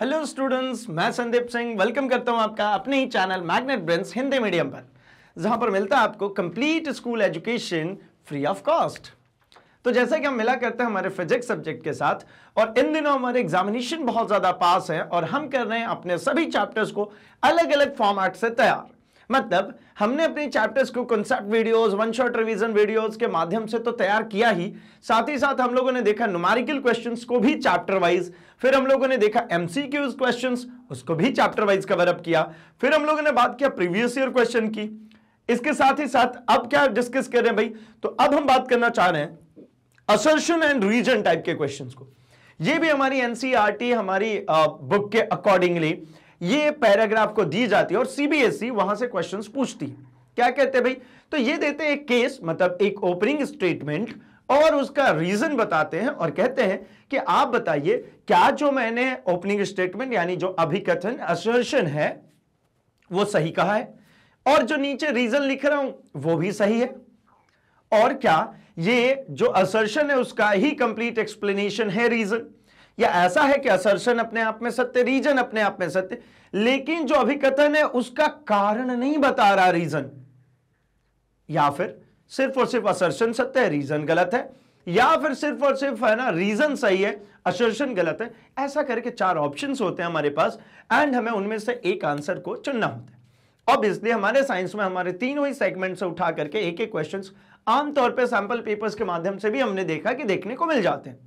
hello students मैं Sandeep Singh welcome करता हूं आपका अपने ही channel Magnet Brains Hindi medium पर जहां पर मिलता है आपको complete school education free of cost तो जैसे कि हम मिला करते हैं हमारे फिजिक्स सब्जेक्ट के साथ और इन दिनों हमारे एग्जामिनेशन बहुत ज़्यादा पास है और हम कर रहे हैं अपने सभी चैप्टर्स को अलग अलग फॉर्मेट से तैयार मतलब हमने अपने चैप्टर्स को concept videos one shot revision videos के माध्यम से तो तैयार किया ही साथ ही साथ हम लोगों ने देखा नुमारिकल क्वेश्चंस को भी चैप्टर वाइज फिर हम लोगों ने देखा एमसीक्यूज क्वेश्चंस उसको भी चैप्टर वाइज कवर अप किया फिर हम लोगों ने बात किया प्रीवियस ईयर क्वेश्चन की इसके साथ ही साथ अब क्या डिस्कस कर रहे हैं भाई तो अब हम बात करना चाह रहे हैं असर्शन एंड रीजन टाइप के क्वेश्चंस को ये भी हमारी एनसीआर e हमारी बुक के अकॉर्डिंगली ये पैराग्राफ को दी जाती है और सीबीएसई e वहां से क्वेश्चंस पूछती है क्या कहते हैं भाई तो ये देते हैं एक केस मतलब एक ओपनिंग स्टेटमेंट और उसका रीजन बताते हैं और कहते हैं कि आप बताइए क्या जो मैंने ओपनिंग स्टेटमेंट यानी जो अभिकथन असर्शन है वो सही कहा है और जो नीचे रीजन लिख रहा हूं वो भी सही है और क्या ये जो असर्शन है उसका ही कंप्लीट एक्सप्लेनेशन है रीजन या ऐसा है कि असर्शन अपने आप में सत्य रीजन अपने आप में सत्य लेकिन जो अभिकथन है उसका कारण नहीं बता रहा रीजन या फिर सिर्फ और सिर्फ असर्शन सत्य है रीजन गलत है या फिर सिर्फ और सिर्फ है ना रीजन सही है असर्शन गलत है ऐसा करके चार ऑप्शन होते हैं हमारे पास एंड हमें उनमें से एक आंसर को चुनना होता है ऑब्वियसली हमारे साइंस में हमारे तीनों ही सेगमेंट से उठा करके एक एक क्वेश्चन आमतौर पर सैंपल पेपर्स के माध्यम से भी हमने देखा कि देखने को मिल जाते हैं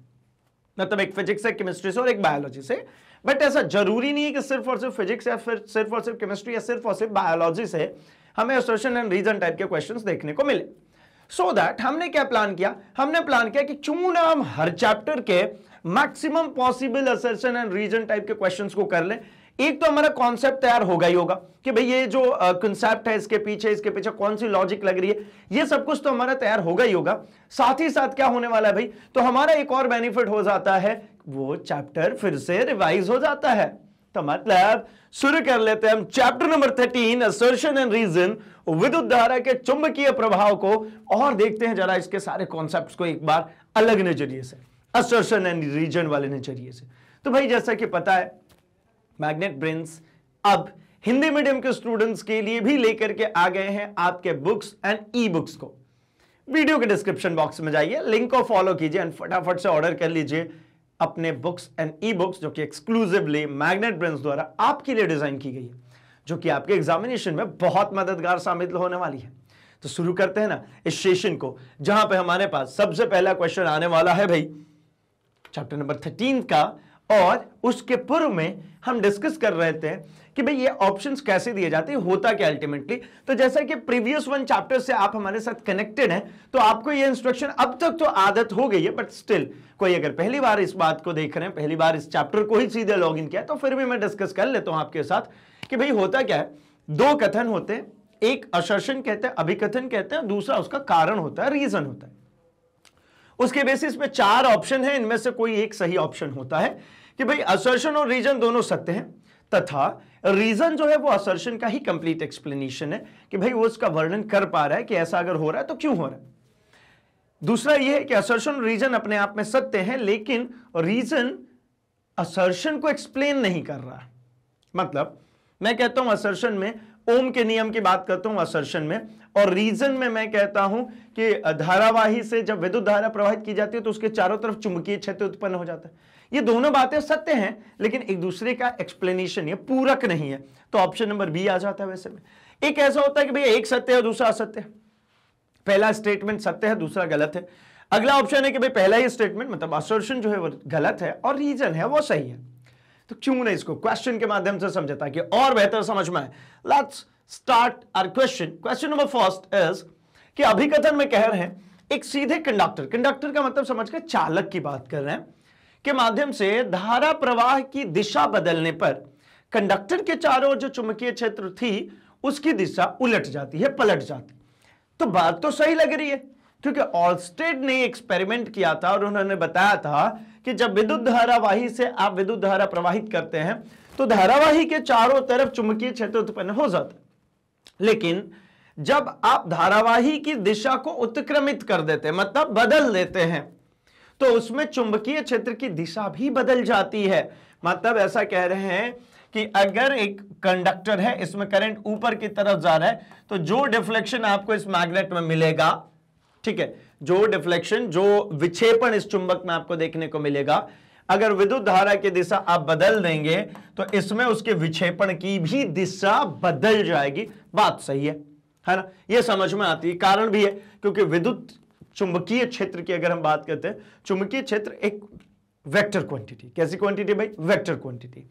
मतलब एक फिजिक्स से केमिस्ट्री से और एक बायोलॉजी से बट ऐसा जरूरी नहीं है कि सिर्फ और सिर्फ फिजिक्स या फिर सिर्फ और सिर्फ केमिस्ट्री या सिर्फ और सिर्फ बायोलॉजी से हमें एसोसिएशन एंड रीजन टाइप के क्वेश्चन देखने को मिले सो so दैट हमने क्या प्लान किया हमने प्लान किया कि क्यों ना हम हर चैप्टर के maximum possible assertion and reason type के क्वेश्चंस को कर लें एक तो हमारा कॉन्सेप्ट तैयार होगा ही होगा कि भाई ये जो कंसेप्ट है इसके पीछे इसके पीछे कौन सी लॉजिक लग रही है ये सब कुछ तो हमारा तैयार होगा ही होगा साथ ही साथ क्या होने वाला है भाई तो हमारा एक और बेनिफिट हो जाता है वो चैप्टर फिर से रिवाइज हो जाता है तो मतलब शुरू कर लेते हैं हम chapter number thirteen assertion and reason विद्युत धारा के चुंबकीय प्रभाव को और देखते हैं जरा इसके सारे कॉन्सेप्ट को एक बार अलग नजरिए से असर्शन एंड रीजन वाले नजरिए से तो भाई जैसा कि पता है मैग्नेट ब्रेन्स अब हिंदी मीडियम के स्टूडेंट्स के लिए भी लेकर के आ गए हैं आपके बुक्स एंड ई बुक्स को वीडियो के डिस्क्रिप्शन बॉक्स में जाइए लिंक को फॉलो कीजिए एंड फटाफट से ऑर्डर कर लीजिए अपने बुक्स एंड ई बुक्स जो कि एक्सक्लूसिवली मैग्नेट ब्रेंस द्वारा आपके लिए डिजाइन की गई है जो कि आपके एग्जामिनेशन में बहुत मददगार साबित होने वाली है तो शुरू करते हैं ना इस सेशन को जहां पे हमारे पास सबसे पहला क्वेश्चन आने वाला है भाई चैप्टर नंबर थर्टीन का और उसके पूर्व में हम डिस्कस कर रहे थे कि भाई ये ऑप्शंस कैसे दिए जाते हैं होता क्या अल्टीमेटली तो जैसा कि प्रीवियस वन चैप्टर से आप हमारे साथ कनेक्टेड हैं तो आपको ये इंस्ट्रक्शन अब तक तो आदत हो गई है बट स्टिल कोई अगर पहली बार इस बात को देख रहे हैं पहली बार इस चैप्टर को ही सीधे लॉग इन किया तो फिर भी मैं डिस्कस कर लेता हूं आपके साथ कि भाई होता क्या है दो कथन होते हैं एक असर्शन कहते हैं अभिकथन कहते हैं दूसरा उसका कारण होता है रीजन होता है उसके बेसिस पे चार ऑप्शन है इनमें से कोई एक सही ऑप्शन होता है कि भाई असर्शन और रीजन दोनों सत्य हैं तथा रीजन जो है वो असर्शन का ही कंप्लीट एक्सप्लेनेशन है कि भाई वो उसका वर्णन कर पा रहा है कि ऐसा अगर हो रहा है तो क्यों हो रहा है दूसरा यह है कि असर्शन रीजन अपने आप में सत्य है लेकिन रीजन असर्शन को एक्सप्लेन नहीं कर रहा मतलब मैं कहता हूं असर्शन में ओम के नियम की बात करता हूं असर्शन में और रीजन में मैं कहता हूं कि धारावाही से जब विद्युत धारा प्रवाहित की जाती है तो उसके चारों तरफ चुंबकीय क्षेत्र उत्पन्न हो जाता है ये दोनों बातें सत्य हैं लेकिन एक दूसरे का एक्सप्लेनेशन ये पूरक नहीं है तो ऑप्शन नंबर बी आ जाता है वैसे में एक ऐसा होता है कि भैया एक सत्य है दूसरा असत्य है पहला स्टेटमेंट सत्य है दूसरा गलत है अगला ऑप्शन है कि भाई पहला ही स्टेटमेंट मतलब असर्शन जो है वो गलत है और रीजन है वो सही है तो क्यों ना इसको क्वेश्चन के माध्यम से समझे ताकि और बेहतर समझ में आए let's start our question question number first is कि अभिकथन में कह रहे हैं एक सीधे कंडक्टर कंडक्टर का मतलब समझ कर चालक की बात कर रहे हैं के माध्यम से धारा प्रवाह की दिशा बदलने पर कंडक्टर के चारों जो चुंबकीय क्षेत्र थी उसकी दिशा उलट जाती है पलट जाती तो बात तो सही लग रही है क्योंकि ऑलस्टेड ने एक्सपेरिमेंट किया था और उन्होंने बताया था कि जब विद्युत धारावाही से आप विद्युत धारा प्रवाहित करते हैं तो धारावाही के चारों तरफ चुंबकीय क्षेत्र उत्पन्न हो जाता है लेकिन जब आप धारावाही की दिशा को उत्क्रमित कर देते हैं मतलब बदल देते हैं तो उसमें चुंबकीय क्षेत्र की दिशा भी बदल जाती है मतलब ऐसा कह रहे हैं कि अगर एक कंडक्टर है इसमें करंट ऊपर की तरफ जा रहा है तो जो डिफ्लेक्शन आपको इस मैग्नेट में मिलेगा ठीक है जो डिफ्लेक्शन जो विक्षेपण इस चुंबक में आपको देखने को मिलेगा अगर विद्युत धारा की दिशा आप बदल देंगे तो इसमें उसके विक्षेपण की भी दिशा बदल जाएगी बात सही है है ना ये समझ में आती है कारण भी है क्योंकि विद्युत चुंबकीय क्षेत्र की अगर हम बात करते हैं चुंबकीय क्षेत्र एक वेक्टर क्वांटिटी कैसी क्वांटिटी भाई वेक्टर क्वांटिटी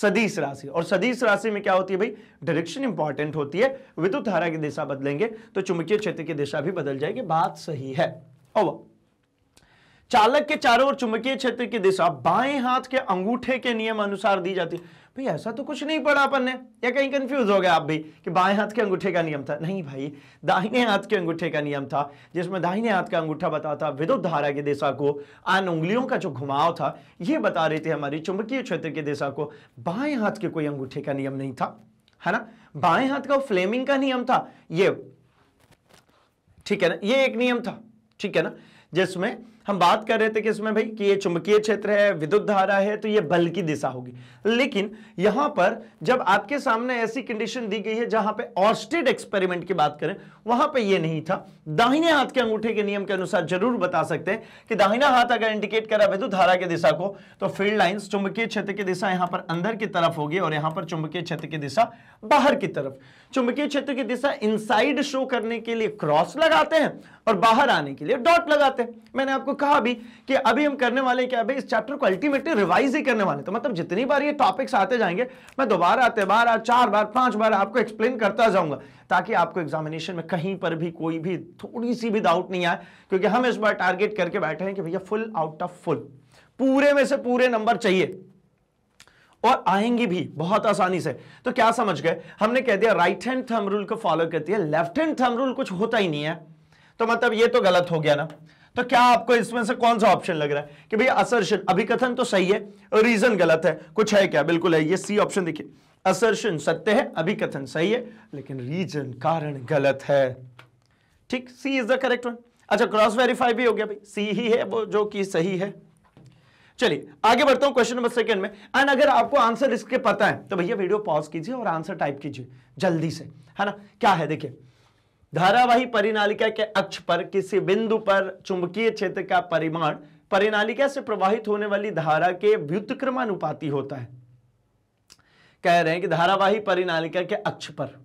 सदीश राशि और सदीश राशि में क्या होती है भाई डायरेक्शन इंपॉर्टेंट होती है विद्युत धारा की दिशा बदलेंगे तो चुंबकीय क्षेत्र की दिशा भी बदल जाएगी बात सही है ओवर चालक के चारों ओर चुंबकीय क्षेत्र की दिशा बाएं हाथ के अंगूठे के नियम अनुसार दी जाती है भाई ऐसा तो कुछ नहीं पढ़ा अपन ने या कहीं कंफ्यूज हो गया आप भी कि बाएं हाथ के अंगूठे का नियम था नहीं भाई दाहिने हाथ के अंगूठे का नियम था जिसमें दाहिने हाथ का अंगूठा बताता विद्युत धारा की दिशा को आन उंगलियों का जो घुमाव था यह बता रहे थे हमारी चुंबकीय क्षेत्र की दिशा को बाएं हाथ के कोई अंगूठे का नियम नहीं था है ना बाएं हाथ का फ्लेमिंग का नियम था ये ठीक है ना ये एक नियम था ठीक है ना जिसमें हम बात कर रहे थे कि इसमें भाई कि ये चुंबकीय क्षेत्र है विद्युत धारा है तो ये बल की दिशा होगी लेकिन यहां पर जब आपके सामने ऐसी कंडीशन दी गई है जहां पे ऑस्टेड एक्सपेरिमेंट की बात करें वहां पे ये नहीं था दाहिने हाथ के अंगूठे के नियम के अनुसार जरूर बता सकते हैं कि दाहिना हाथ अगर इंडिकेट करा विद्युत धारा की दिशा को तो फील्ड लाइन चुंबकीय क्षेत्र की दिशा यहां पर अंदर की तरफ होगी और यहां पर चुंबकीय क्षेत्र की दिशा बाहर की तरफ चुंबकीय क्षेत्र की दिशा इनसाइड शो करने के लिए क्रॉस लगाते हैं और बाहर आने के लिए डॉट लगाते हैं मैंने आपको कहा अभी कि अभी हम करने वाले क्या अभी इस चैप्टर को अल्टीमेटली रिवाइज ही करने वाले तो मतलब जितनी बार ये टॉपिक्स आते जाएंगे मैं दोबारा दोबारा चार बार पांच बार आपको एक्सप्लेन करता जाऊंगा ताकि आपको एग्जामिनेशन में कहीं पर भी कोई भी थोड़ी सी भी डाउट नहीं आए क्योंकि हम इस बार टारगेट करके बैठे हैं कि भैया फुल आउट ऑफ फुल पूरे में से पूरे नंबर चाहिए और आएंगी भी बहुत आसानी से तो क्या समझ गए हमने कह दिया राइट हैंड थम रूल को फॉलो करती है लेफ्ट हैंड थम रूल कुछ होता ही नहीं है तो मतलब ये तो गलत हो गया ना तो क्या आपको इसमें से कौन सा ऑप्शन लग रहा है कि भाई असर्शन अभिकथन तो सही है रीजन गलत है कुछ है क्या बिल्कुल है ये सी ऑप्शन देखिए असर्शन सत्य है अभिकथन सही है लेकिन रीजन कारण गलत है ठीक C is the correct one अच्छा क्रॉस वेरीफाई भी हो गया भाई सी ही है वो जो कि सही है चलिए आगे बढ़ता हूं क्वेश्चन नंबर सेकंड में एंड अगर आपको आंसर इसके पता है तो भैया वीडियो पॉज कीजिए और आंसर टाइप कीजिए जल्दी से है ना क्या है देखिए धारावाही परिनालिका के अक्ष पर किसी बिंदु पर चुंबकीय क्षेत्र का परिमाण परिनालिका से प्रवाहित होने वाली धारा के व्युतक्रमानुपाती होता है कह रहे हैं कि धारावाही परिनालिका के अक्ष पर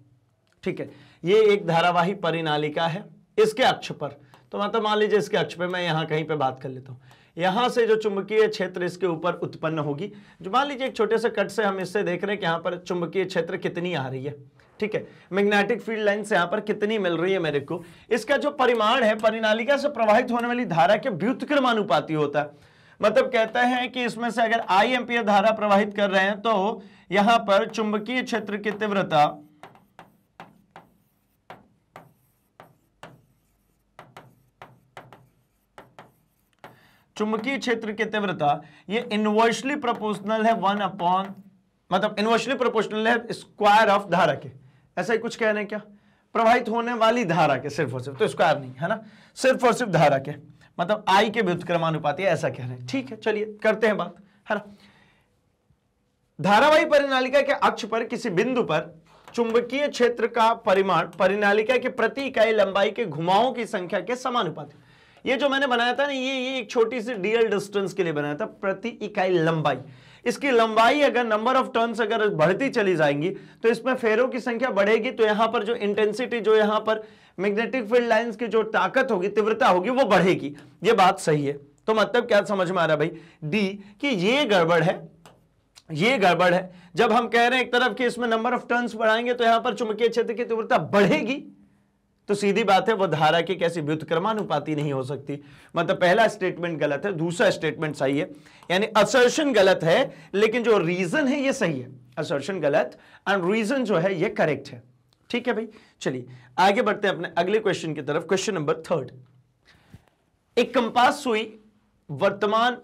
ठीक है ये एक धारावाही परिनालिका है इसके अक्ष पर तो मतलब मान लीजिए इसके अक्ष पर मैं यहां कहीं पर बात कर लेता हूं यहां से जो चुंबकीय क्षेत्र इसके ऊपर उत्पन्न होगी जो मान लीजिए एक छोटे से कट से हम इससे देख रहे हैं कि यहां पर चुंबकीय क्षेत्र कितनी आ रही है ठीक है मैग्नेटिक फील्ड से यहां पर कितनी मिल रही है मेरे को इसका जो परिमाण है परिनालिका से प्रवाहित होने वाली धारा के व्युतक्रमानुपाती होता है मतलब कहता है कि इसमें से अगर आई एम्पियर धारा प्रवाहित कर रहे हैं तो यहां पर चुंबकीय क्षेत्र की तीव्रता चुंबकीय क्षेत्र की तीव्रता ये इनवर्सली प्रोपोर्शनल है वन अपॉन मतलब इनवर्सली प्रोपोर्शनल है स्क्वायर ऑफ धारा के ऐसा ही कुछ कह रहे हैं क्या प्रवाहित होने वाली धारा के सिर्फ और सिर्फ तो स्क्वायर नहीं है ना सिर्फ और सिर्फ धारा के मतलब आई के व्युतक्रमानुपाती ऐसा कह रहे हैं ठीक है चलिए करते हैं बात है ना धारावाही परिनालिका के अक्ष पर किसी बिंदु पर चुंबकीय क्षेत्र का परिमाण परिनालिका के प्रति इकाई लंबाई के घुमाओं की संख्या के समानुपाती ये जो मैंने बनाया था ना ये ये एक छोटी सी डीएल डिस्टेंस के लिए बनाया था प्रति इकाई लंबाई इसकी लंबाई अगर नंबर ऑफ टर्न्स अगर बढ़ती चली जाएंगी तो इसमें फेरों की संख्या बढ़ेगी तो यहां पर जो इंटेंसिटी जो यहां पर मैग्नेटिक फील्ड लाइंस की जो ताकत होगी तीव्रता होगी वो बढ़ेगी ये बात सही है तो मतलब क्या समझ में आ रहा भाई डी कि ये गड़बड़ है ये गड़बड़ है जब हम कह रहे हैं एक तरफ कि इसमें नंबर ऑफ टर्न्स बढ़ाएंगे तो यहां पर चुंबकीय क्षेत्र की तीव्रता बढ़ेगी तो सीधी बात है वो धारा के कैसी व्युतक्रमानुपाती नहीं हो सकती मतलब पहला स्टेटमेंट गलत है दूसरा स्टेटमेंट सही है यानी असर्शन गलत है लेकिन जो रीजन है ये सही है असर्शन गलत एंड रीजन जो है ये करेक्ट है ठीक है भाई चलिए आगे बढ़ते हैं अपने अगले क्वेश्चन की तरफ क्वेश्चन नंबर थर्ड एक कंपास सुई वर्तमान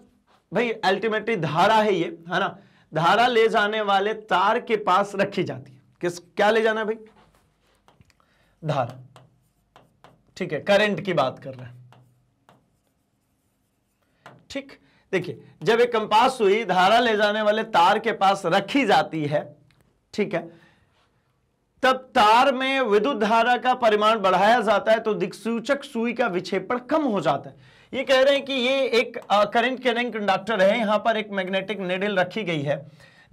भाई अल्टीमेटली धारा है ये है ना धारा ले जाने वाले तार के पास रखी जाती है किस क्या ले जाना है भाई धारा ठीक है करंट की बात कर रहे हैं ठीक देखिए जब एक कंपास सुई धारा ले जाने वाले तार के पास रखी जाती है ठीक है तब तार में विद्युत धारा का परिमाण बढ़ाया जाता है तो दिक्सूचक सुई का विक्षेपण कम हो जाता है ये कह रहे हैं कि ये एक करंट कैरिंग कंडक्टर है यहां पर एक मैग्नेटिक नेडल रखी गई है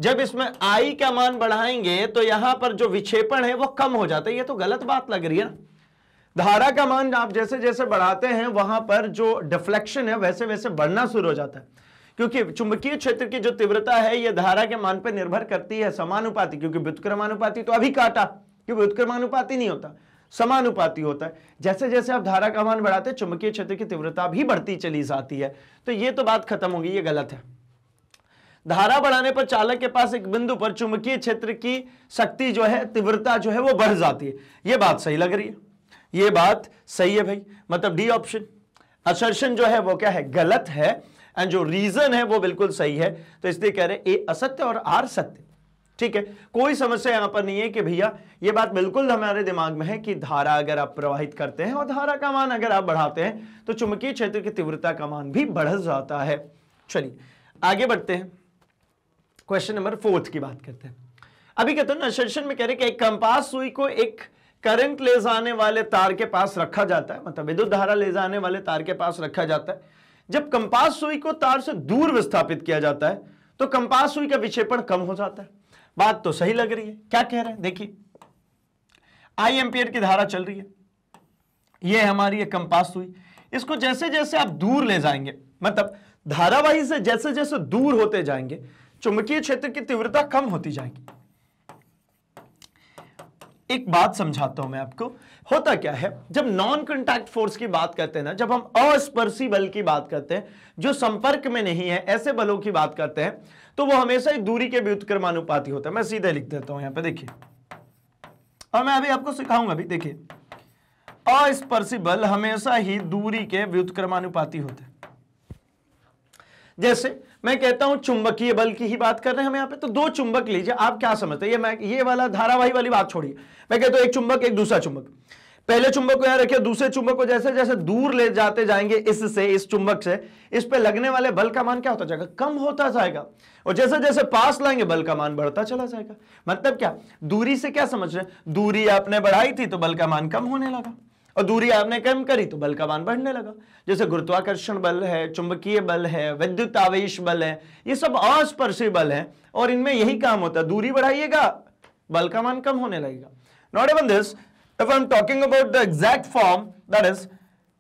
जब इसमें आई का मान बढ़ाएंगे तो यहां पर जो विक्षेपण है वो कम हो जाता है ये तो गलत बात लग रही है ना धारा का मान आप जैसे जैसे बढ़ाते हैं वहां पर जो डिफ्लेक्शन है वैसे वैसे बढ़ना शुरू हो जाता है क्योंकि चुंबकीय क्षेत्र की जो तीव्रता है यह धारा के मान पर निर्भर करती है समानुपाति क्योंकि व्युतक्रमानुपाति तो अभी काटा क्योंकि व्युतक्रमानुपाति नहीं होता समानुपाति होता है जैसे जैसे आप धारा का मान बढ़ाते हैं चुंबकीय क्षेत्र की तीव्रता भी बढ़ती चली जाती है तो ये तो बात खत्म होगी ये गलत है धारा बढ़ाने पर चालक के पास एक बिंदु पर चुंबकीय क्षेत्र की शक्ति जो है तीव्रता जो है वो बढ़ जाती है ये बात सही लग रही है ये बात सही है भाई मतलब डी ऑप्शन असर्शन जो है वो क्या है गलत है एंड जो रीजन है वो बिल्कुल सही है तो इसलिए कह रहे ए असत्य और आर सत्य ठीक है कोई समस्या यहां पर नहीं है कि भैया ये बात बिल्कुल हमारे दिमाग में है कि धारा अगर आप प्रवाहित करते हैं और धारा का मान अगर आप बढ़ाते हैं तो चुंबकीय क्षेत्र की तीव्रता का मान भी बढ़ जाता है चलिए आगे बढ़ते हैं क्वेश्चन नंबर फोर्थ की बात करते हैं अभी कहते हैं ना में कह रहे कि एक कंपास सुई को एक करंट ले जाने वाले तार के पास रखा जाता है मतलब विद्युत धारा ले जाने वाले तार के पास रखा जाता है जब कंपास सुई को तार से दूर विस्थापित किया जाता है तो कंपास सुई का विक्षेपण कम हो जाता है बात तो सही लग रही है क्या कह रहे हैं देखिए आई एम्पियर की धारा चल रही है यह हमारी है कंपास सुई इसको जैसे जैसे आप दूर ले जाएंगे मतलब धारावाही से जैसे जैसे दूर होते जाएंगे चुंबकीय क्षेत्र की तीव्रता कम होती जाएगी एक बात समझाता हूं मैं आपको होता क्या है जब नॉन कंटैक्ट फोर्स की बात करते हैं ना जब हम अस्पर्शी बल की बात करते हैं जो संपर्क में नहीं है ऐसे बलों की बात करते हैं तो वो हमेशा एक दूरी के व्युतक्रमानुपाती होता है मैं सीधे लिख देता हूं यहां पर देखिए और मैं अभी आपको सिखाऊंगा अभी देखिए अस्पर्शी बल हमेशा ही दूरी के व्युतक्रमानुपाती होते हैं जैसे मैं कहता हूं चुंबकीय बल की ही बात कर रहे हैं हम यहाँ पे तो दो चुंबक लीजिए आप क्या समझते हैं ये मैं ये वाला धारावाही वाली बात छोड़िए मैं कहता हूं एक चुंबक एक दूसरा चुंबक पहले चुंबक को यहां रखिए दूसरे चुंबक को जैसे जैसे दूर ले जाते जाएंगे इससे इस चुंबक से इस पर लगने वाले बल का मान क्या होता जाएगा कम होता जाएगा और जैसे जैसे पास लाएंगे बल का मान बढ़ता चला जाएगा मतलब क्या दूरी से क्या समझ रहे दूरी आपने बढ़ाई थी तो बल का मान कम होने लगा और दूरी आपने कम करी तो बल का मान बढ़ने लगा जैसे गुरुत्वाकर्षण बल है चुंबकीय बल है विद्युत आवेश बल है ये सब अस्पर्शी बल है और इनमें यही काम होता है दूरी बढ़ाइएगा बल का मान कम होने लगेगा not even this if I am talking about the exact form that is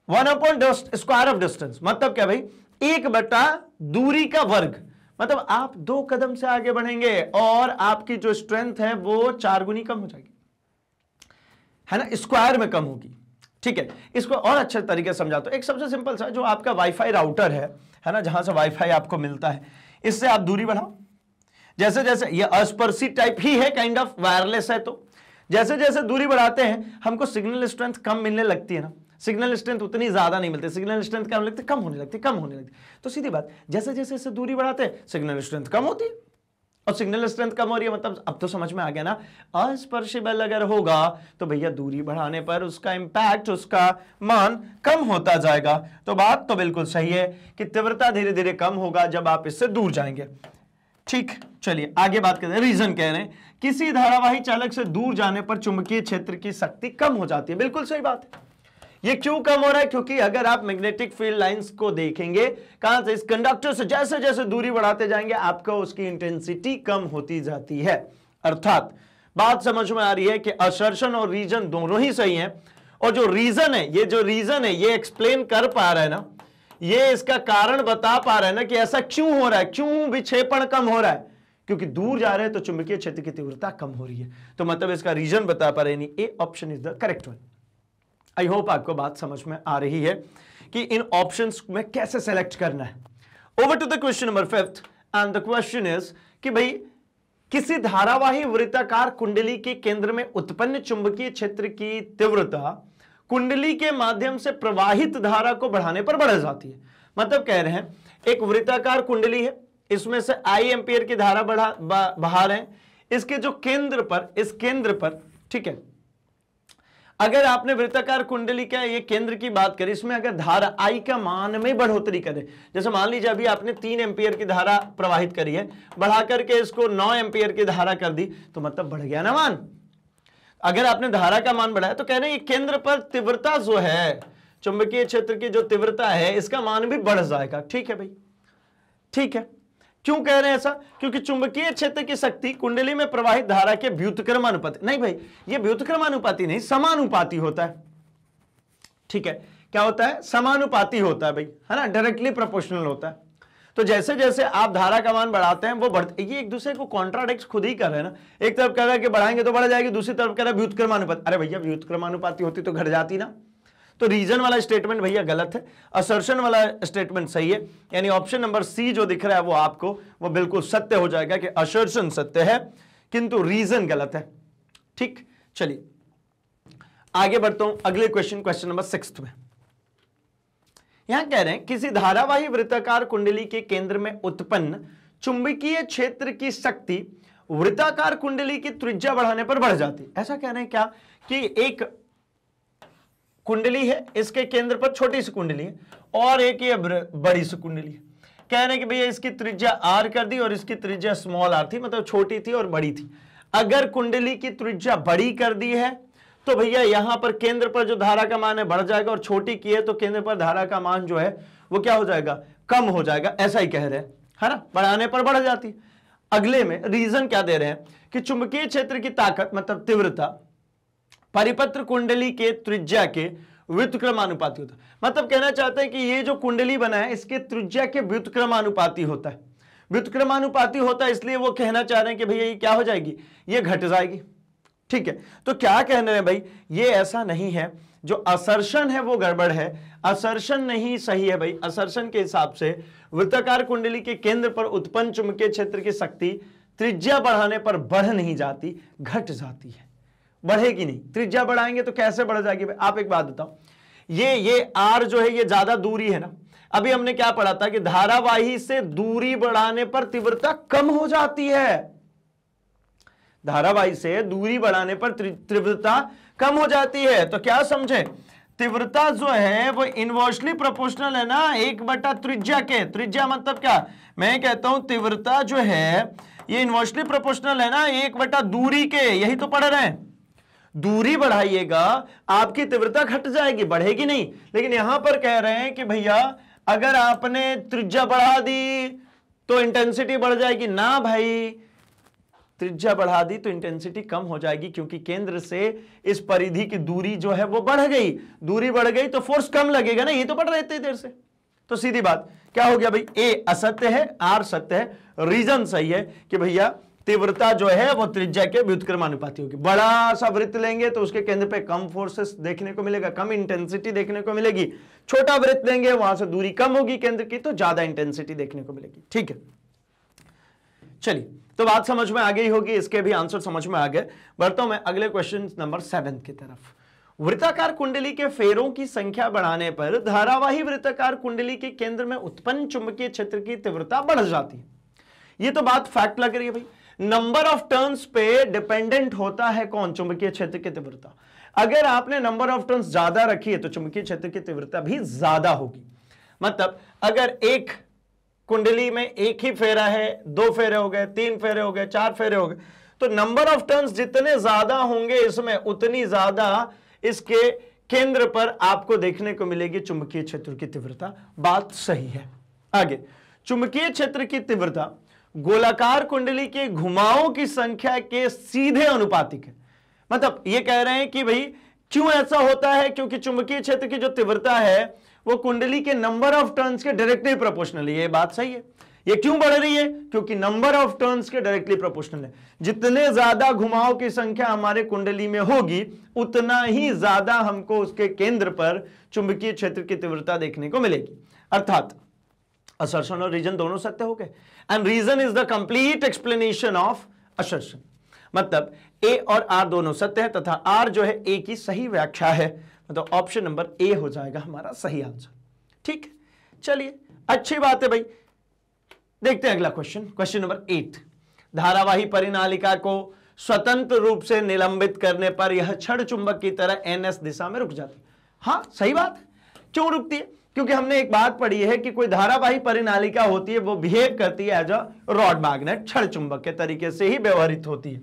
one upon square of distance मतलब क्या भाई एक बटा दूरी का वर्ग मतलब आप दो कदम से आगे बढ़ेंगे और आपकी जो स्ट्रेंथ है वो चार गुनी कम हो जाएगी है ना स्क्वायर में कम होगी ठीक है इसको और अच्छे तरीके से समझा तो एक सबसे सिंपल सा जो आपका वाईफाई राउटर है है ना जहां से वाईफाई आपको मिलता है इससे आप दूरी बढ़ाओ जैसे जैसे ये अस्पर्शी टाइप ही है काइंड ऑफ वायरलेस है तो जैसे जैसे दूरी बढ़ाते हैं हमको सिग्नल स्ट्रेंथ कम मिलने लगती है ना सिग्नल स्ट्रेंथ उतनी ज्यादा नहीं मिलती सिग्नल स्ट्रेंथ कम लगती कम होने लगती कम होने लगती तो सीधी बात जैसे जैसे इससे दूरी बढ़ाते हैं सिग्नल स्ट्रेंथ कम होती है और सिग्नल स्ट्रेंथ कम हो रही है मतलब अब तो समझ में आ गया ना अस्पर्शिबल अगर होगा तो भैया दूरी बढ़ाने पर उसका इंपैक्ट उसका मान कम होता जाएगा तो बात तो बिल्कुल सही है कि तीव्रता धीरे धीरे कम होगा जब आप इससे दूर जाएंगे ठीक चलिए आगे बात करते हैं रीजन कह रहे हैं किसी धारावाही चालक से दूर जाने पर चुंबकीय क्षेत्र की शक्ति कम हो जाती है बिल्कुल सही बात है ये क्यों कम हो रहा है क्योंकि अगर आप मैग्नेटिक फील्ड लाइंस को देखेंगे कहां से इस कंडक्टर से जैसे जैसे दूरी बढ़ाते जाएंगे आपको उसकी इंटेंसिटी कम होती जाती है अर्थात बात समझ में आ रही है कि असर्शन और रीजन दोनों ही सही है और जो रीजन है ये जो रीजन है ये एक्सप्लेन कर पा रहा है ना ये इसका कारण बता पा रहा है ना कि ऐसा क्यों हो रहा है क्यों विक्षेपण कम हो रहा है क्योंकि दूर जा रहे हैं तो चुंबकीय क्षेत्र की तीव्रता कम हो रही है तो मतलब इसका रीजन बता पा रहे A option is the correct one I hope आपको बात समझ में आ रही है कि इन ऑप्शंस में कैसे सेलेक्ट करना है over to the question number fifth and the question is कि भाई किसी धारावाही वृत्ताकार कुंडली के केंद्र में उत्पन्न चुंबकीय क्षेत्र की तीव्रता कुंडली के माध्यम से प्रवाहित धारा को बढ़ाने पर बढ़ जाती है मतलब कह रहे हैं एक वृत्ताकार कुंडली है इसमें से आई एम्पियर की धारा बढ़ा रहे हैं इसके जो केंद्र पर इस केंद्र पर ठीक है अगर आपने वृत्ताकार कुंडली का ये केंद्र की बात करी इसमें अगर धारा आई का मान में बढ़ोतरी करें जैसे मान लीजिए अभी आपने तीन एम्पियर की धारा प्रवाहित करी है बढ़ा करके इसको नौ एम्पियर की धारा कर दी तो मतलब बढ़ गया ना मान अगर आपने धारा का मान बढ़ाया तो कह रहे हैं केंद्र पर तीव्रता जो है चुंबकीय क्षेत्र की जो तीव्रता है इसका मान भी बढ़ जाएगा ठीक है भाई ठीक है क्यों कह रहे हैं ऐसा क्योंकि चुंबकीय क्षेत्र की शक्ति कुंडली में प्रवाहित धारा के व्युतक्रमानुपाति नहीं भाई ये व्युतक्रमानुपाति नहीं समानुपाति होता है ठीक है क्या होता है समानुपाति होता है भाई है ना डायरेक्टली प्रोपोर्शनल होता है तो जैसे जैसे आप धारा का मान बढ़ाते हैं वो बढ़ते ये एक दूसरे को कॉन्ट्राडिक्स खुद ही कर रहे हैं ना एक तरफ कह रहा है कि बढ़ाएंगे तो बढ़ जाएगी दूसरी तरफ कह रहा है व्युतक्रमानुपाति अरे भैया व्युतक्रमानुपाति होती तो घट जाती ना तो रीजन वाला स्टेटमेंट भैया गलत है असर्शन वाला स्टेटमेंट सही है यानी ऑप्शन नंबर सी जो दिख रहा है वो आपको वो बिल्कुल सत्य हो जाएगा कि असर्शन सत्य है किंतु रीजन गलत है ठीक चलिए आगे बढ़ता हूं अगले क्वेश्चन क्वेश्चन नंबर सिक्स में यहां कह रहे हैं किसी धारावाही वृत्ताकार कुंडली के केंद्र में उत्पन्न चुंबकीय क्षेत्र की शक्ति वृत्ताकार कुंडली की त्रिज्या बढ़ाने पर बढ़ जाती ऐसा कह रहे हैं क्या कि एक कुंडली है इसके केंद्र पर छोटी सी कुंडली है और एक ये बड़ी सी कुंडली है कह रहे कि भैया इसकी त्रिज्या आर कर दी और इसकी त्रिज्या स्मॉल आर थी मतलब छोटी थी और बड़ी थी अगर कुंडली की त्रिज्या बड़ी कर दी है तो भैया यहां पर केंद्र पर जो धारा का मान है बढ़ जाएगा और छोटी की है तो केंद्र पर धारा का मान जो है वो क्या हो जाएगा कम हो जाएगा ऐसा ही कह रहे हैं है ना बढ़ाने पर बढ़ जाती अगले में रीजन क्या दे रहे हैं कि चुंबकीय क्षेत्र की ताकत मतलब तीव्रता परिपत्र कुंडली के त्रिज्या के व्युतक्रमानुपाती होता है मतलब कहना चाहते हैं कि ये जो कुंडली बना है इसके त्रिज्या के व्युतक्रमानुपाती होता है व्युतक्रमानुपाती होता है इसलिए वो कहना चाह रहे हैं कि भैया ये क्या हो जाएगी ये घट जाएगी ठीक है तो क्या कह रहे हैं भाई ये ऐसा नहीं है जो असर्शन है वो गड़बड़ है असर्शन नहीं सही है भाई असर्शन के हिसाब से वृत्ताकार कुंडली के केंद्र पर उत्पन्न चुंबकीय क्षेत्र की शक्ति त्रिज्या बढ़ाने पर बढ़ नहीं जाती घट जाती है बढ़ेगी नहीं त्रिज्या बढ़ाएंगे तो कैसे बढ़ जाएगी आप एक बात बताओ ये ये आर जो है ये ज्यादा दूरी है ना अभी हमने क्या पढ़ा था कि धारावाही से दूरी बढ़ाने पर तीव्रता कम हो जाती है धारावाही से दूरी बढ़ाने पर तीव्रता कम हो जाती है तो क्या समझे तीव्रता जो है वो इनवर्सली प्रोपोर्शनल है ना एक बटा त्रिज्या के त्रिज्या मतलब क्या मैं कहता हूं तीव्रता जो है ये इनवर्सली प्रोपोर्शनल है ना एक बटा दूरी के यही तो पढ़ रहे हैं दूरी बढ़ाइएगा आपकी तीव्रता घट जाएगी बढ़ेगी नहीं लेकिन यहां पर कह रहे हैं कि भैया अगर आपने त्रिज्या बढ़ा दी तो इंटेंसिटी बढ़ जाएगी ना भाई त्रिज्या बढ़ा दी तो इंटेंसिटी कम हो जाएगी क्योंकि केंद्र से इस परिधि की दूरी जो है वो बढ़ गई दूरी बढ़ गई तो फोर्स कम लगेगा ना ये तो बढ़ रहे इतनी देर से तो सीधी बात क्या हो गया भाई ए असत्य है आर सत्य है रीजन सही है कि भैया तीव्रता जो है वो त्रिज्या के व्युतक्रमानुपाती होगी बड़ा सा वृत्त लेंगे तो उसके केंद्र पे कम फोर्सेस देखने को मिलेगा कम इंटेंसिटी देखने को मिलेगी छोटा वृत्त लेंगे वहां से दूरी कम होगी केंद्र की तो ज्यादा इंटेंसिटी देखने को मिलेगी ठीक है चलिए तो बात समझ में आ गई होगी इसके भी आंसर समझ में आ गए बढ़ता हूं मैं अगले क्वेश्चन नंबर सेवन की तरफ वृत्ताकार कुंडली के फेरों की संख्या बढ़ाने पर धारावाही वृत्ताकार कुंडली के केंद्र में उत्पन्न चुंबकीय क्षेत्र की तीव्रता बढ़ जाती है ये तो बात फैक्ट लग रही है भाई नंबर ऑफ टर्न्स पे डिपेंडेंट होता है कौन चुंबकीय क्षेत्र की तीव्रता अगर आपने नंबर ऑफ टर्न्स ज्यादा रखी है तो चुंबकीय क्षेत्र की तीव्रता भी ज्यादा होगी मतलब अगर एक कुंडली में एक ही फेरा है दो फेरे हो गए तीन फेरे हो गए चार फेरे हो गए तो नंबर ऑफ टर्न्स जितने ज्यादा होंगे इसमें उतनी ज्यादा इसके केंद्र पर आपको देखने को मिलेगी चुंबकीय क्षेत्र की तीव्रता बात सही है आगे चुंबकीय क्षेत्र की तीव्रता गोलाकार कुंडली के घुमावों की संख्या के सीधे अनुपातिक है मतलब ये कह रहे हैं कि भाई क्यों ऐसा होता है क्योंकि चुंबकीय क्षेत्र की जो तीव्रता है वो कुंडली के नंबर ऑफ टर्न्स के डायरेक्टली प्रोपोर्शनल है ये बात सही है ये क्यों बढ़ रही है क्योंकि नंबर ऑफ टर्न्स के डायरेक्टली प्रोपोर्शनल है जितने ज्यादा घुमाव की संख्या हमारे कुंडली में होगी उतना ही ज्यादा हमको उसके केंद्र पर चुंबकीय क्षेत्र की तीव्रता देखने को मिलेगी अर्थात असर्शन और रीजन दोनों सत्य हो गए and reason is the complete explanation of assertion मतलब ए और आर दोनों सत्य है तथा आर जो है ए की सही व्याख्या है मतलब ऑप्शन नंबर ए हो जाएगा हमारा सही आंसर ठीक चलिए अच्छी बात है भाई देखते हैं अगला क्वेश्चन क्वेश्चन नंबर एट धारावाही परिनालिका को स्वतंत्र रूप से निलंबित करने पर यह छड़ चुंबक की तरह एनएस दिशा में रुक जाती हाँ सही बात क्यों रुकती है क्योंकि हमने एक बात पढ़ी है कि कोई धारावाही परिनालिका होती है वो बिहेव करती है एज अ रॉड मैग्नेट छड़ चुंबक के तरीके से ही व्यवहारित होती है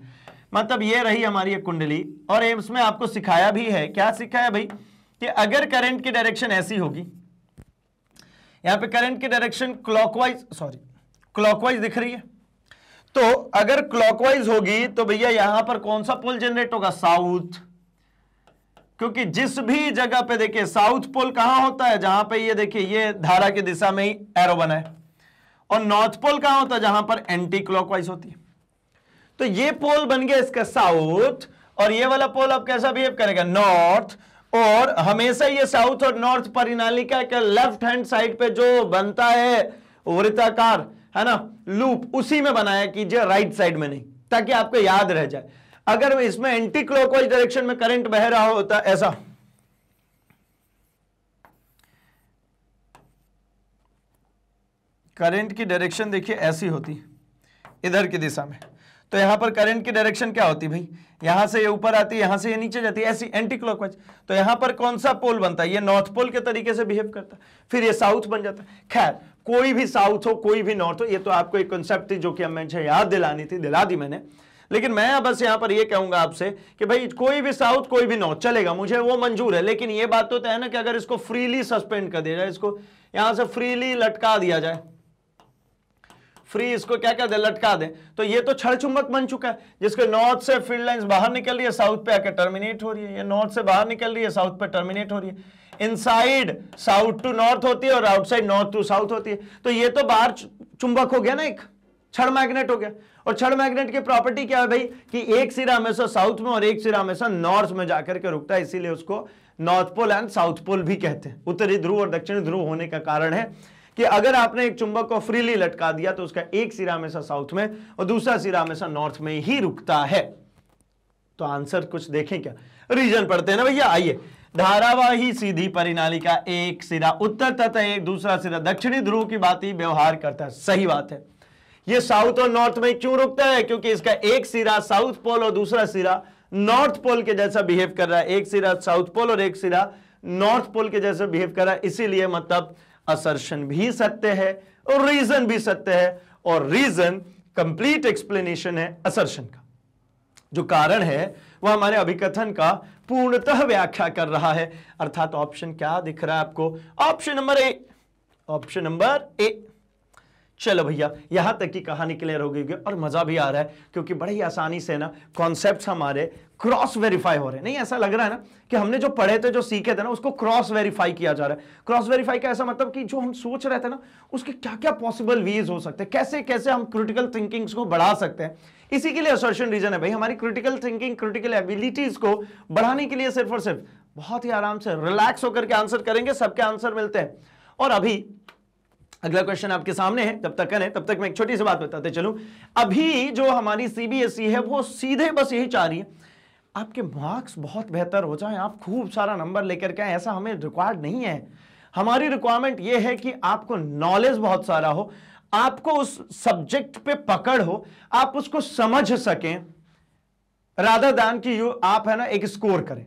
मतलब ये रही हमारी एक कुंडली और एम्स में आपको सिखाया भी है क्या सिखाया भाई कि अगर करंट की डायरेक्शन ऐसी होगी यहां पे करंट की डायरेक्शन क्लॉकवाइज सॉरी क्लॉकवाइज दिख रही है तो अगर क्लॉकवाइज होगी तो भैया यहां पर कौन सा पोल जनरेट होगा साउथ क्योंकि जिस भी जगह पे देखिए साउथ पोल कहां होता है जहां पे ये देखिए ये धारा की दिशा में ही एरो बना है और नॉर्थ पोल कहां होता है जहां पर एंटी क्लॉकवाइज होती है तो ये पोल बन गया इसका साउथ और ये वाला पोल अब कैसा बिहेव करेगा नॉर्थ और हमेशा ये साउथ और नॉर्थ परिणालिका के लेफ्ट हैंड साइड पे जो बनता है वृत्ताकार है ना लूप उसी में बनाया कीजिए राइट साइड में नहीं ताकि आपको याद रह जाए अगर इसमें एंटी क्लॉकवाइज डायरेक्शन में करंट बह रहा होता तो ऐसा करंट की डायरेक्शन देखिए ऐसी होती इधर की दिशा में तो यहां पर करंट की डायरेक्शन क्या होती भाई यहां से ये यह ऊपर आती है यहां से ये यह नीचे जाती है ऐसी एंटी क्लॉकवाइज तो यहां पर कौन सा पोल बनता है ये नॉर्थ पोल के तरीके से बिहेव करता है फिर ये साउथ बन जाता है खैर कोई भी साउथ हो कोई भी नॉर्थ हो ये तो आपको एक कॉन्सेप्ट थी जो कि हमें याद दिलानी थी दिला दी मैंने लेकिन मैं बस यहां पर यह कहूंगा आपसे कि भाई कोई भी साउथ कोई भी नॉर्थ चलेगा मुझे वो मंजूर है लेकिन यह बात तो, तो है ना कि अगर इसको फ्रीली सस्पेंड कर दिया जाए इसको यहां से फ्रीली लटका दिया जाए फ्री इसको क्या कह दे लटका दे तो ये तो छड़ चुंबक बन चुका है जिसके नॉर्थ से फील्ड लाइंस बाहर निकल रही है साउथ पे आके टर्मिनेट हो रही है ये नॉर्थ से बाहर निकल रही है साउथ पे टर्मिनेट हो रही है इनसाइड साउथ टू नॉर्थ होती है और आउटसाइड नॉर्थ टू साउथ होती है तो ये तो बाहर चुंबक हो गया ना एक छड़ मैग्नेट हो गया और छड़ मैग्नेट की प्रॉपर्टी क्या है भाई कि एक सिरा हमेशा साउथ में और एक सिरा हमेशा नॉर्थ में जाकर के रुकता है इसीलिए उसको north pole and south pole भी कहते हैं उत्तरी ध्रुव और दक्षिणी ध्रुव होने का कारण है कि अगर आपने एक चुंबक को फ्रीली लटका दिया तो उसका एक सिरा हमेशा साउथ में और दूसरा सिरा हमेशा नॉर्थ में ही रुकता है तो आंसर कुछ देखें क्या रीजन पढ़ते हैं ना भैया आइए धारावाही सीधी परिणाली का एक सिरा उत्तर तथा एक दूसरा सिरा दक्षिणी ध्रुव की बात ही व्यवहार करता है सही बात है ये साउथ और नॉर्थ में क्यों रुकता है क्योंकि इसका एक सिरा साउथ पोल और दूसरा सिरा नॉर्थ पोल के जैसा बिहेव कर रहा है एक सिरा साउथ पोल और एक सिरा नॉर्थ पोल के जैसा बिहेव कर रहा है इसीलिए मतलब असर्शन भी सत्य है और रीजन भी सत्य है और रीजन कंप्लीट एक्सप्लेनेशन है असर्शन का जो कारण है वह हमारे अभिकथन का पूर्णतः व्याख्या कर रहा है अर्थात ऑप्शन क्या दिख रहा है आपको option number A option number A चलो भैया यहाँ तक की कहानी क्लियर हो गई होगी और मज़ा भी आ रहा है क्योंकि बड़े ही आसानी से ना कॉन्सेप्ट हमारे क्रॉस वेरीफाई हो रहे हैं नहीं ऐसा लग रहा है ना कि हमने जो पढ़े थे जो सीखे थे ना उसको क्रॉस वेरीफाई किया जा रहा है क्रॉस वेरीफाई का ऐसा मतलब कि जो हम सोच रहे थे ना उसके क्या क्या पॉसिबल वेज हो सकते हैं कैसे कैसे हम क्रिटिकल थिंकिंग को बढ़ा सकते हैं इसी के लिए असर्शन रीजन है भाई हमारी क्रिटिकल थिंकिंग क्रिटिकल एबिलिटीज को बढ़ाने के लिए सिर्फ और सिर्फ बहुत ही आराम से रिलैक्स होकर के आंसर करेंगे सबके आंसर मिलते हैं और अभी अगला क्वेश्चन आपके सामने है जब तक करें तब तक मैं एक छोटी सी बात बताते चलूं अभी जो हमारी सीबीएसई e है वो सीधे बस यही चाह रही है आपके मार्क्स बहुत बेहतर हो जाए आप खूब सारा नंबर लेकर के आए ऐसा हमें रिक्वायर्ड नहीं है हमारी रिक्वायरमेंट ये है कि आपको नॉलेज बहुत सारा हो आपको उस सब्जेक्ट पे पकड़ हो आप उसको समझ सकें राधा दान की यू आप है ना एक स्कोर करें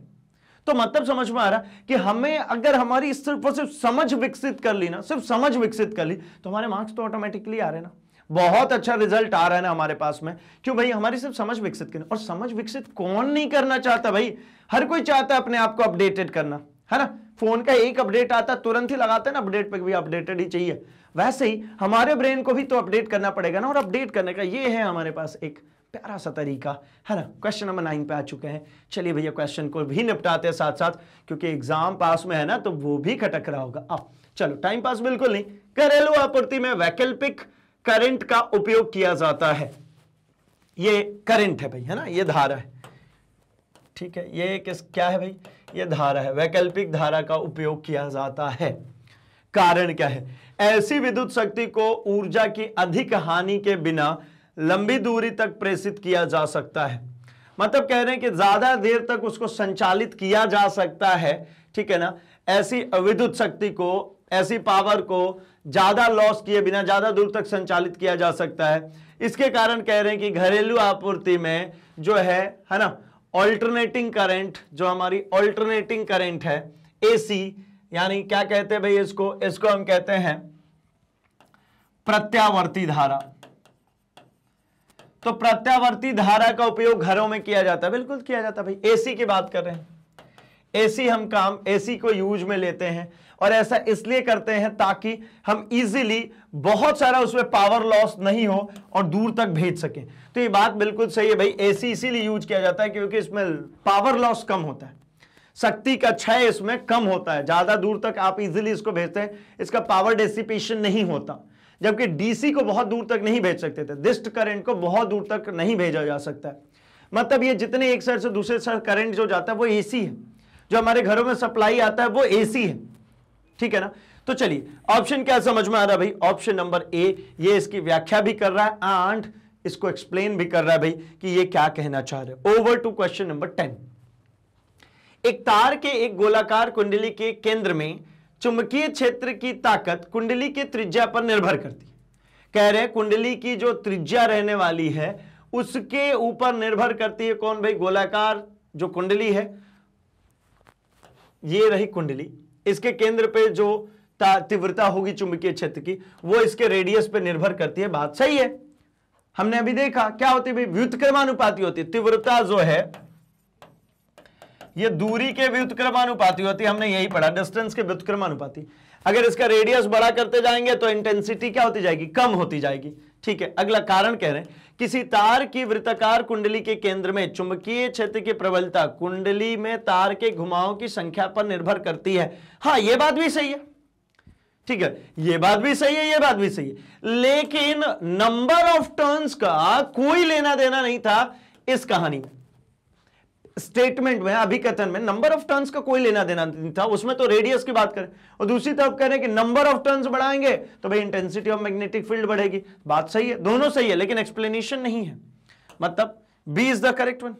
तो मतलब समझ में आ रहा कि हमें अगर हमारी सिर्फ और सिर्फ समझ विकसित कर ली ना सिर्फ समझ विकसित कर ली तो हमारे मार्क्स तो ऑटोमेटिकली आ रहे ना बहुत अच्छा रिजल्ट आ रहा है ना हमारे पास में क्यों भाई हमारी सिर्फ समझ विकसित करनी और समझ विकसित कौन नहीं करना चाहता भाई हर कोई चाहता है अपने आप को अपडेटेड करना है ना फोन का एक अपडेट आता तुरंत ही लगाते ना अपडेट पे भी अपडेटेड ही चाहिए वैसे ही हमारे ब्रेन को भी तो अपडेट करना पड़ेगा ना और अपडेट करने का ये है हमारे पास एक प्यारा सा तरीका है ना क्वेश्चन नंबर नाइन पे आ चुके हैं चलिए भैया क्वेश्चन को भी निपटाते हैं साथ साथ क्योंकि एग्जाम पास में है ना तो वो भी खटक रहा होगा अब चलो टाइम पास बिल्कुल नहीं घरेलू आपूर्ति में वैकल्पिक करंट का उपयोग किया जाता है ये करंट है भाई है ना ये धारा है ठीक है ये किस क्या है भाई ये धारा है वैकल्पिक धारा का उपयोग किया जाता है कारण क्या है ऐसी विद्युत शक्ति को ऊर्जा की अधिक हानि के बिना लंबी दूरी तक प्रेषित किया जा सकता है मतलब कह रहे हैं कि ज्यादा देर तक उसको संचालित किया जा सकता है ठीक है ना ऐसी विद्युत शक्ति को ऐसी पावर को ज्यादा लॉस किए बिना ज्यादा दूर तक संचालित किया जा सकता है इसके कारण कह रहे हैं कि घरेलू आपूर्ति में जो है है ना ऑल्टरनेटिंग करंट जो हमारी ऑल्टरनेटिंग करंट है एसी यानी क्या कहते हैं भाई इसको इसको हम कहते हैं प्रत्यावर्ती धारा तो प्रत्यावर्ती धारा का उपयोग घरों में किया जाता है बिल्कुल किया जाता है भाई एसी की बात कर रहे हैं एसी हम काम एसी को यूज में लेते हैं और ऐसा इसलिए करते हैं ताकि हम इजीली बहुत सारा उसमें पावर लॉस नहीं हो और दूर तक भेज सके तो ये बात बिल्कुल सही है भाई एसी इसीलिए यूज किया जाता है क्योंकि इसमें पावर लॉस कम होता है शक्ति का क्षय इसमें कम होता है ज़्यादा दूर तक आप इजिली इसको भेजते हैं इसका पावर डेसिपेशन नहीं होता जबकि डीसी को बहुत दूर तक नहीं भेज सकते थे दिस्ट करंट को बहुत दूर तक नहीं भेजा जा सकता है मतलब ये जितने एक साइड से दूसरे साइड करंट जो जाता है वो एसी है जो हमारे घरों में सप्लाई आता है वो एसी है ठीक है ना तो चलिए ऑप्शन क्या समझ में आ रहा है भाई ऑप्शन नंबर ए ये इसकी व्याख्या भी कर रहा है एंड इसको एक्सप्लेन भी कर रहा है भाई कि ये क्या कहना चाह रहे over to question number ten एक तार के एक गोलाकार कुंडली के केंद्र में चुंबकीय क्षेत्र की ताकत कुंडली के त्रिज्या पर निर्भर करती है कह रहे हैं कुंडली की जो त्रिज्या रहने वाली है उसके ऊपर निर्भर करती है कौन भाई गोलाकार जो कुंडली है ये रही कुंडली इसके केंद्र पे जो तीव्रता होगी चुंबकीय क्षेत्र की वो इसके रेडियस पे निर्भर करती है बात सही है हमने अभी देखा क्या होती है भाई व्युतक्रमानुपाती होती है तीव्रता जो है ये दूरी के व्युतक्रमानुपाती होती है हमने यही पढ़ा डिस्टेंस के व्युतक्रमानुपाती अगर इसका रेडियस बड़ा करते जाएंगे तो इंटेंसिटी क्या होती जाएगी कम होती जाएगी ठीक है अगला कारण कह रहे हैं किसी तार की वृत्ताकार कुंडली के केंद्र में चुंबकीय क्षेत्र की प्रबलता कुंडली में तार के घुमावों की संख्या पर निर्भर करती है हाँ ये बात भी सही है ठीक है ये बात भी सही है ये बात भी सही है लेकिन नंबर ऑफ टर्न्स का कोई लेना देना नहीं था इस कहानी में स्टेटमेंट में अभी कथन में नंबर ऑफ टर्न्स का कोई लेना देना नहीं था उसमें तो रेडियस की बात करें और दूसरी तरफ कह रहे हैं कि नंबर ऑफ टर्न्स बढ़ाएंगे तो भाई इंटेंसिटी ऑफ मैग्नेटिक फील्ड बढ़ेगी बात सही है दोनों सही है लेकिन एक्सप्लेनेशन नहीं है मतलब B is the correct one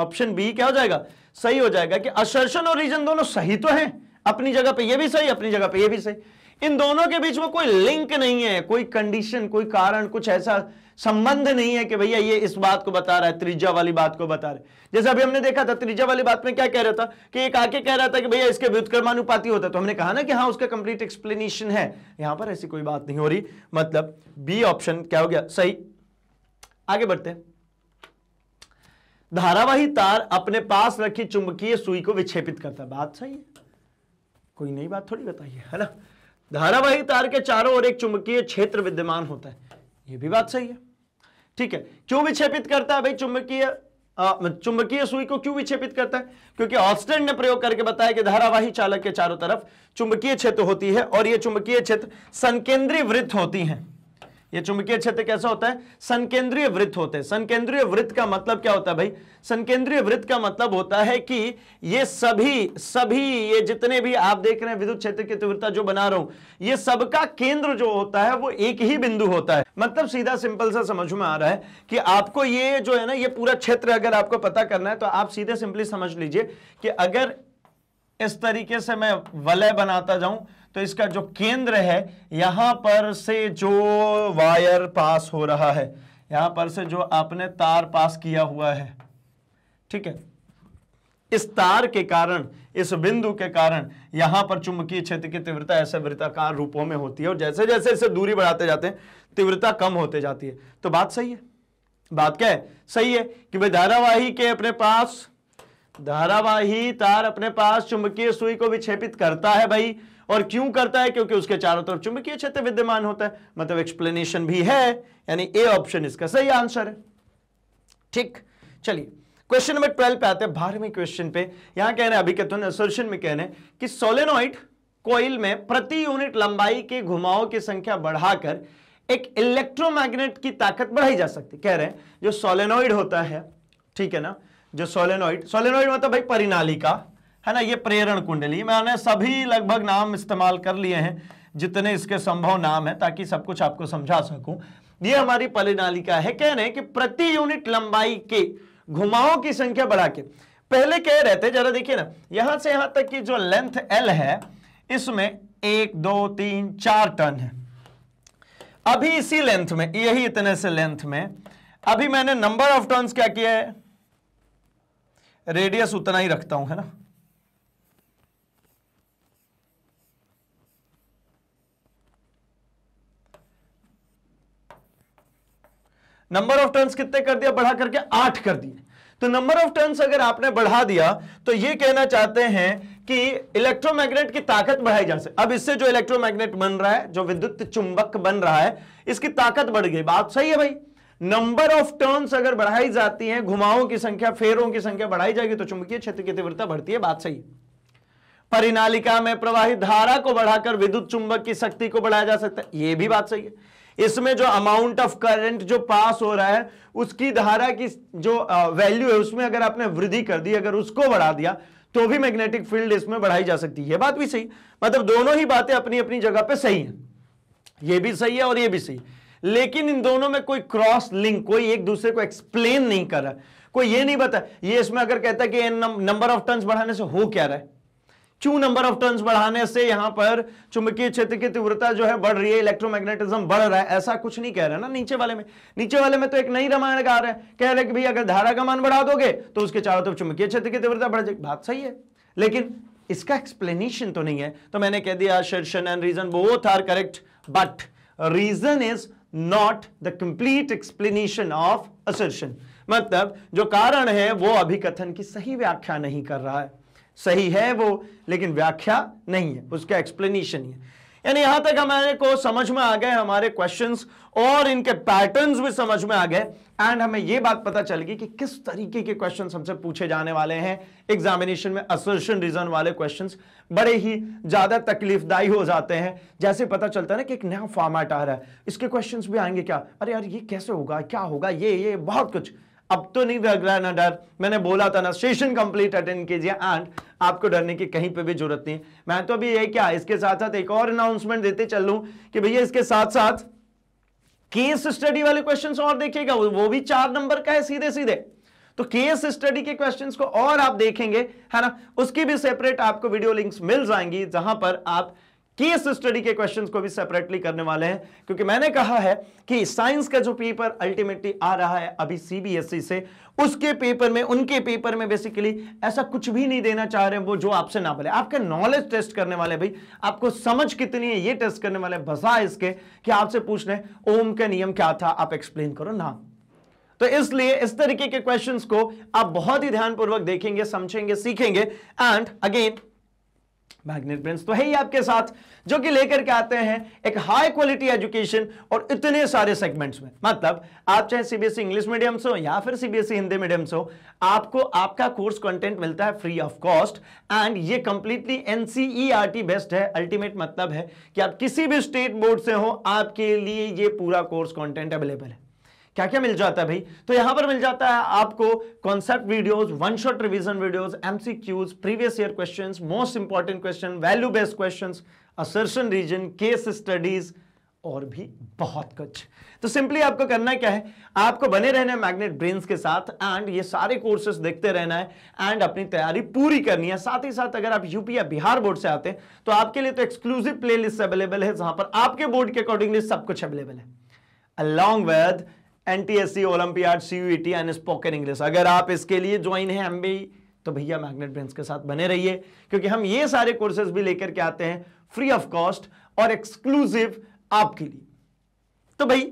option B क्या हो जाएगा सही हो जाएगा कि असर्शन और रीजन दोनों सही तो है अपनी जगह पर यह भी सही अपनी जगह पर यह भी सही इन दोनों के बीच में कोई लिंक नहीं है कोई कंडीशन कोई कारण कुछ ऐसा संबंध नहीं है कि भैया ये इस बात को बता रहा है त्रिज्या वाली बात को बता रहे जैसे अभी हमने देखा था त्रिज्या वाली बात में क्या कह रहा था कि एक आके कह रहा था कि भैया इसके व्युत्क्रमानुपाति होता है तो हमने कहा ना कि हाँ उसका कंप्लीट एक्सप्लेनेशन है यहां पर ऐसी कोई बात नहीं हो रही मतलब बी ऑप्शन क्या हो गया सही आगे बढ़ते धारावाही तार अपने पास रखी चुंबकीय सुई को विक्षेपित करता बात सही है कोई नई बात थोड़ी बताइए है ना धारावाही तार के चारों ओर एक चुंबकीय क्षेत्र विद्यमान होता है यह भी बात सही है ठीक है क्यों विक्षेपित करता है भाई चुंबकीय चुंबकीय सुई को क्यों विक्षेपित करता है क्योंकि ऑस्टेंड ने प्रयोग करके बताया कि धारावाही चालक के चारों तरफ चुंबकीय क्षेत्र होती है और यह चुंबकीय क्षेत्र संकेंद्री वृत्त होती है ये चुंबकीय क्षेत्र कैसा होता है संकेंद्रीय वृत्त होते हैं संकेंद्रीय वृत्त का मतलब क्या होता है भाई संकेंद्रीय वृत्त का मतलब होता है कि ये सभी सभी ये जितने भी आप देख रहे हैं विद्युत क्षेत्र की तीव्रता जो बना रहा हूं ये सबका केंद्र जो होता है वो एक ही बिंदु होता है मतलब सीधा सिंपल सा समझ में आ रहा है कि आपको ये जो है ना ये पूरा क्षेत्र अगर आपको पता करना है तो आप सीधे सिंपली समझ लीजिए कि अगर इस तरीके से मैं वलय बनाता जाऊं तो इसका जो केंद्र है यहां पर से जो वायर पास हो रहा है यहां पर से जो आपने तार पास किया हुआ है ठीक है इस तार के कारण इस बिंदु के कारण यहां पर चुंबकीय क्षेत्र की तीव्रता ऐसे वृत्ताकार रूपों में होती है और जैसे जैसे इसे दूरी बढ़ाते जाते हैं तीव्रता कम होते जाती है तो बात सही है बात क्या है सही है कि भाई धारावाही के अपने पास धारावाही तार अपने पास चुंबकीय सुई को विक्षेपित करता है भाई और क्यों करता है क्योंकि उसके चारों तरफ चुंबकीय क्षेत्र विद्यमान होता है मतलब एक्सप्लेनेशन भी है यानी ए ऑप्शन इसका सही आंसर है ठीक चलिए क्वेश्चन नंबर ट्वेल्व पे आते हैं बारहवीं क्वेश्चन पे यहां कह रहे हैं अभी कहते हैं असर्शन में कह रहे हैं कि सोलेनोइड कोइल में प्रति यूनिट लंबाई के घुमाओं की संख्या बढ़ाकर एक इलेक्ट्रोमैग्नेट की ताकत बढ़ाई जा सकती कह रहे हैं जो सोलेनोइड होता है ठीक है ना जो सोलेनोइड सोलेनोइड मतलब भाई का है ना ये प्रेरण कुंडली मैंने सभी लगभग नाम इस्तेमाल कर लिए हैं जितने इसके संभव नाम है ताकि सब कुछ आपको समझा सकूं ये हमारी परिनालिका है कह रहे हैं कि प्रति यूनिट लंबाई के घुमाओं की संख्या बढ़ा के पहले कह रहे थे जरा देखिए ना यहां से यहां तक की जो लेंथ एल है इसमें एक दो तीन चार टन है अभी इसी लेंथ में यही इतने से लेंथ में अभी मैंने नंबर ऑफ टर्न क्या किया है रेडियस उतना ही रखता हूं है ना नंबर ऑफ टर्न्स कितने कर दिया बढ़ा करके आठ कर दिए तो नंबर ऑफ टर्न्स अगर आपने बढ़ा दिया तो यह कहना चाहते हैं कि इलेक्ट्रोमैग्नेट की ताकत बढ़ाई जा सकती अब इससे जो इलेक्ट्रोमैग्नेट बन रहा है जो विद्युत चुंबक बन रहा है इसकी ताकत बढ़ गई बात सही है भाई नंबर ऑफ टर्न्स अगर बढ़ाई जाती है घुमाओं की संख्या फेरों की संख्या बढ़ाई जाएगी तो चुंबकीय क्षेत्र की तीव्रता बढ़ती है बात सही है परिनालिका में प्रवाहित धारा को बढ़ाकर विद्युत चुंबक की शक्ति को बढ़ाया जा सकता है यह भी बात सही है इसमें जो अमाउंट ऑफ करंट जो पास हो रहा है उसकी धारा की जो वैल्यू है उसमें अगर आपने वृद्धि कर दी अगर उसको बढ़ा दिया तो भी मैग्नेटिक फील्ड इसमें बढ़ाई जा सकती है यह बात भी सही मतलब दोनों ही बातें अपनी अपनी जगह पर सही है यह भी सही है और यह भी सही लेकिन इन दोनों में कोई क्रॉस लिंक कोई एक दूसरे को एक्सप्लेन नहीं कर रहा कोई ये नहीं बता ये इसमें अगर कहता है कि नंबर ऑफ टर्न्स बढ़ाने से हो क्या रहा है क्यों नंबर ऑफ टर्न्स बढ़ाने से यहां पर चुंबकीय क्षेत्र की तीव्रता जो है बढ़ रही है इलेक्ट्रोमैग्नेटिज्म बढ़ रहा है ऐसा कुछ नहीं कह रहे ना नीचे वाले में नीचे वाले में तो एक नई रामायण गा रहे हैं कह रहे कि भाई अगर धारा का मान बढ़ा दोगे तो उसके चारों तरफ तो चुंबकीय क्षेत्र की तीव्रता बढ़ जाएगी बात सही है लेकिन इसका एक्सप्लेनेशन तो नहीं है तो मैंने कह दिया assertion and reason both are correct but reason is not the complete explanation of assertion मतलब जो कारण है वो अभिकथन की सही व्याख्या नहीं कर रहा है सही है वो लेकिन व्याख्या नहीं है उसका एक्सप्लेनेशन ही है यानी यहां तक हमारे को समझ में आ गए हमारे क्वेश्चंस और इनके पैटर्न्स भी समझ में आ गए एंड हमें यह बात पता चल गई कि किस तरीके के क्वेश्चन हमसे पूछे जाने वाले हैं एग्जामिनेशन में असोशन रीजन वाले क्वेश्चन बड़े ही ज्यादा तकलीफदायी हो जाते हैं जैसे पता चलता है ना कि एक नया फॉर्मेट आ रहा है इसके क्वेश्चन भी आएंगे क्या अरे यार ये कैसे होगा क्या होगा ये ये बहुत कुछ अब तो नहीं लग ना डर मैंने बोला था ना सेशन कंप्लीट अटेंड कीजिए एंड आपको डरने की कहीं पे भी जरूरत नहीं मैं तो अभी ये क्या इसके साथ साथ एक और अनाउंसमेंट देते चल लू कि भैया इसके साथ साथ केस स्टडी वाले क्वेश्चंस और देखिएगा वो भी चार नंबर का है सीधे सीधे तो केस स्टडी के क्वेश्चंस को और आप देखेंगे है ना उसकी भी सेपरेट आपको वीडियो लिंक्स मिल जाएंगी जहां पर आप केस स्टडी के क्वेश्चंस को भी सेपरेटली करने वाले हैं क्योंकि मैंने कहा है कि साइंस का जो पेपर अल्टीमेटली आ रहा है अभी सीबीएसई e से उसके पेपर में उनके पेपर में बेसिकली ऐसा कुछ भी नहीं देना चाह रहे हैं वो जो आपसे ना बोले आपके नॉलेज टेस्ट करने वाले भाई आपको समझ कितनी है ये टेस्ट करने वाले भसा इसके कि आपसे पूछ रहे ओम का नियम क्या था आप एक्सप्लेन करो ना तो इसलिए इस तरीके के क्वेश्चंस को आप बहुत ही ध्यानपूर्वक देखेंगे समझेंगे सीखेंगे एंड अगेन मैग्नेट ब्रेंस तो है ही आपके साथ जो कि लेकर के आते हैं एक हाई क्वालिटी एजुकेशन और इतने सारे सेगमेंट्स में मतलब आप चाहे सीबीएसई इंग्लिश मीडियम से हो या फिर सीबीएसई हिंदी मीडियम से हो आपको आपका कोर्स कंटेंट मिलता है फ्री ऑफ कॉस्ट एंड ये कंप्लीटली एनसीईआरटी बेस्ट है अल्टीमेट मतलब है कि आप किसी भी स्टेट बोर्ड से हो आपके लिए ये पूरा कोर्स कॉन्टेंट अवेलेबल है क्या क्या मिल जाता है भाई तो यहां पर मिल जाता है आपको concept videos one shot revision videos MCQs previous year questions most important question value based questions assertion reason case studies और भी बहुत कुछ तो सिंपली आपको करना क्या है आपको बने रहना है मैग्नेट ब्रेन्स के साथ एंड ये सारे कोर्सेस देखते रहना है एंड अपनी तैयारी पूरी करनी है साथ ही साथ अगर आप यूपी या बिहार बोर्ड से आते हैं तो आपके लिए तो एक्सक्लूसिव प्लेलिस्ट अवेलेबल है जहां पर आपके बोर्ड के अकॉर्डिंगली सब कुछ अवेलेबल है along with N T S C olympiad C U T and spoken English अगर आप इसके लिए ज्वाइन है एम बी तो भैया मैग्नेट ब्रेंस के साथ बने रहिए क्योंकि हम ये सारे कोर्सेज भी लेकर के आते हैं फ्री ऑफ कॉस्ट और एक्सक्लूसिव आपके लिए तो भाई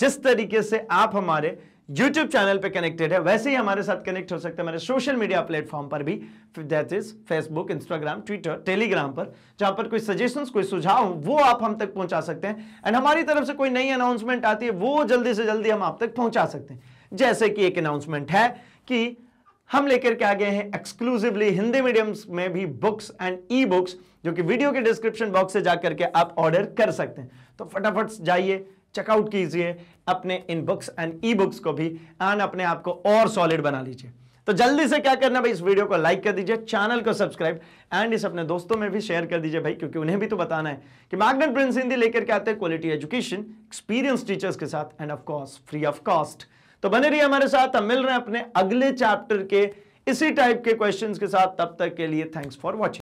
जिस तरीके से आप हमारे यूट्यूब चैनल पे कनेक्टेड है वैसे ही हमारे साथ कनेक्ट हो सकते हैं हमारे सोशल मीडिया प्लेटफॉर्म पर भी that is Facebook Instagram Twitter Telegram पर जहां पर कोई सजेशन कोई सुझाव वो आप हम तक पहुंचा सकते हैं एंड हमारी तरफ से कोई नई अनाउंसमेंट आती है वो जल्दी से जल्दी हम आप तक पहुंचा सकते हैं जैसे कि एक अनाउंसमेंट है कि हम लेकर के आ गए हैं एक्सक्लूसिवली हिंदी मीडियम्स में भी बुक्स एंड ई बुक्स जो कि वीडियो के डिस्क्रिप्शन बॉक्स से जाकर के आप ऑर्डर कर सकते हैं तो फटाफट जाइए चेकआउट कीजिए अपने इन बुक्स एंड ई बुक्स को भी एंड अपने आप को और सॉलिड बना लीजिए तो जल्दी से क्या करना भाई इस वीडियो को लाइक कर दीजिए चैनल को सब्सक्राइब एंड इस अपने दोस्तों में भी शेयर कर दीजिए भाई क्योंकि उन्हें भी तो बताना है कि मैग्नेट प्रिंस हिंदी लेकर के आते हैं क्वालिटी एजुकेशन एक्सपीरियंस टीचर्स के साथ and of course free of cost तो बने रहिए हमारे साथ हम मिल रहे हैं अपने अगले चैप्टर के इसी टाइप के क्वेश्चन के साथ तब तक के लिए थैंक्स फॉर वॉचिंग